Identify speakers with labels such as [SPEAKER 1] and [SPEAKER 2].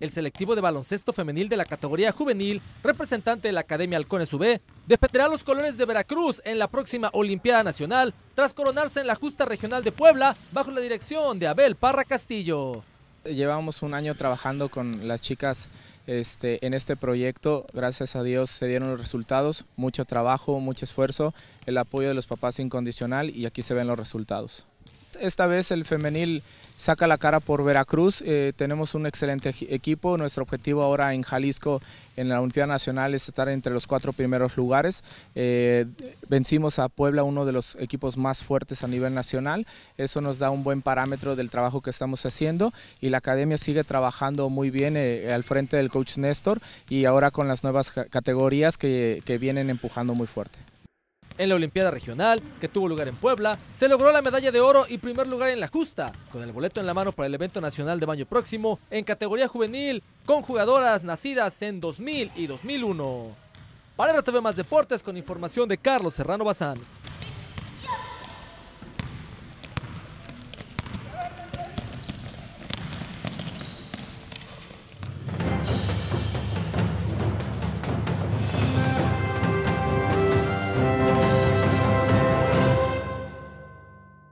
[SPEAKER 1] el selectivo de baloncesto femenil de la categoría juvenil, representante de la Academia alcones UB, defenderá los colores de Veracruz en la próxima Olimpiada Nacional tras coronarse en la justa regional de Puebla bajo la dirección de Abel Parra Castillo.
[SPEAKER 2] Llevamos un año trabajando con las chicas este, en este proyecto. Gracias a Dios se dieron los resultados, mucho trabajo, mucho esfuerzo, el apoyo de los papás incondicional y aquí se ven los resultados. Esta vez el femenil saca la cara por Veracruz. Eh, tenemos un excelente equipo. Nuestro objetivo ahora en Jalisco, en la Unidad Nacional, es estar entre los cuatro primeros lugares. Eh, vencimos a Puebla, uno de los equipos más fuertes a nivel nacional. Eso nos da un buen parámetro del trabajo que estamos haciendo y la academia sigue trabajando muy bien eh, al frente del coach Néstor y ahora con las nuevas categorías que vienen empujando muy fuerte.
[SPEAKER 1] En la Olimpiada Regional, que tuvo lugar en Puebla, se logró la medalla de oro y primer lugar en la justa, con el boleto en la mano para el evento nacional de mayo próximo en categoría juvenil, con jugadoras nacidas en 2000 y 2001. Para RTV Más Deportes, con información de Carlos Serrano Bazán.